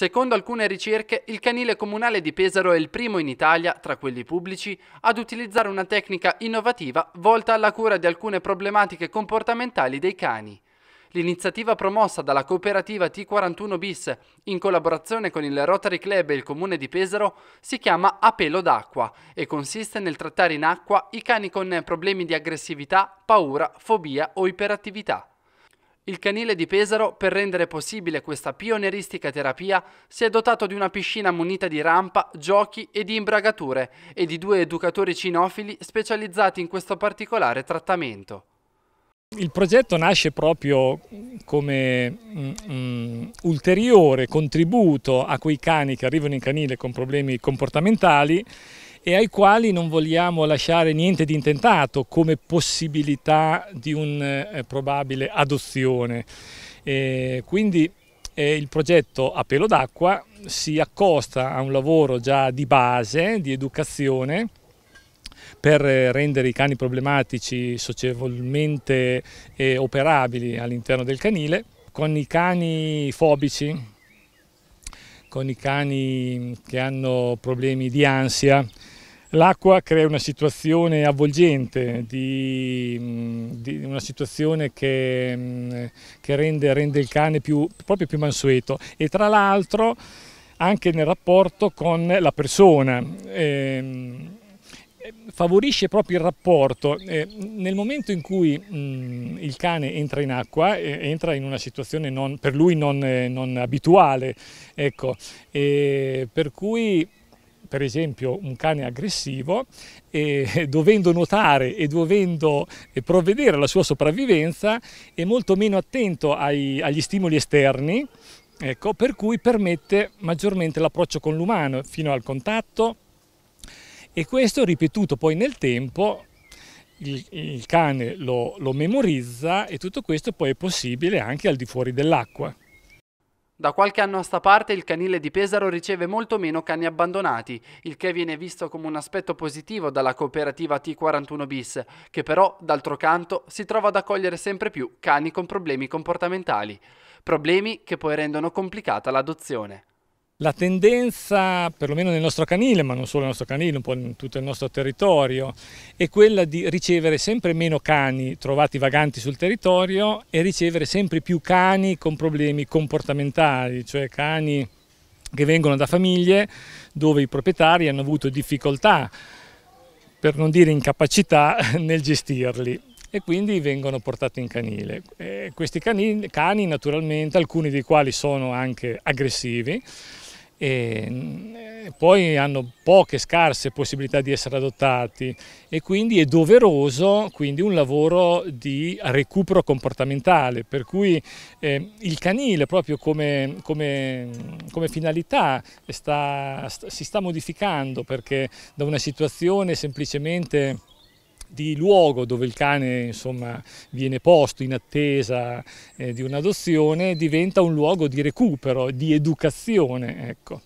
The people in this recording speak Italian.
Secondo alcune ricerche, il canile comunale di Pesaro è il primo in Italia, tra quelli pubblici, ad utilizzare una tecnica innovativa volta alla cura di alcune problematiche comportamentali dei cani. L'iniziativa promossa dalla cooperativa T41 bis in collaborazione con il Rotary Club e il comune di Pesaro si chiama A pelo d'acqua e consiste nel trattare in acqua i cani con problemi di aggressività, paura, fobia o iperattività. Il canile di Pesaro, per rendere possibile questa pionieristica terapia, si è dotato di una piscina munita di rampa, giochi e di imbragature e di due educatori cinofili specializzati in questo particolare trattamento. Il progetto nasce proprio come mm, mm ulteriore contributo a quei cani che arrivano in canile con problemi comportamentali e ai quali non vogliamo lasciare niente di intentato come possibilità di una eh, probabile adozione. E quindi eh, il progetto A Pelo d'Acqua si accosta a un lavoro già di base, di educazione, per eh, rendere i cani problematici socievolmente operabili all'interno del canile. Con i cani fobici, con i cani che hanno problemi di ansia, l'acqua crea una situazione avvolgente, di, mm, di una situazione che, mm, che rende, rende, il cane più, proprio più mansueto e tra l'altro anche nel rapporto con la persona. Eh, favorisce proprio il rapporto. Eh, nel momento in cui mh, mm, il cane entra in acqua, eh, entra in una situazione non, per lui non, eh, non abituale, ecco, per cui per esempio un cane aggressivo, eh, dovendo nuotare e dovendo eh, provvedere alla sua sopravvivenza, è molto meno attento ai, agli stimoli esterni, ecco, per cui permette maggiormente l'approccio con l'umano, fino al contatto, e questo ripetuto poi nel tempo il, il cane lo, lo memorizza e tutto questo poi è possibile anche al di fuori dell'acqua. Da qualche anno a sta parte il canile di Pesaro riceve molto meno cani abbandonati, il che viene visto come un aspetto positivo dalla cooperativa T41 bis, che però, d'altro canto, si trova ad accogliere sempre più cani con problemi comportamentali, problemi che poi rendono complicata l'adozione. La tendenza, perlomeno nel nostro canile, ma non solo nel nostro canile, un po' in tutto il nostro territorio, è quella di ricevere sempre meno cani trovati vaganti sul territorio e ricevere sempre più cani con problemi comportamentali, cioè cani che vengono da famiglie dove i proprietari hanno avuto difficoltà, per non dire incapacità, nel gestirli e quindi vengono portati in canile. E eh, questi cani, cani, naturalmente, alcuni dei quali sono anche aggressivi, e eh, poi hanno poche scarse possibilità di essere adottati e quindi è doveroso quindi un lavoro di recupero comportamentale per cui eh, il canile proprio come, come, come finalità sta, sta, si sta modificando perché da una situazione semplicemente di luogo dove il cane insomma, viene posto in attesa eh, di un'adozione diventa un luogo di recupero, di educazione. Ecco.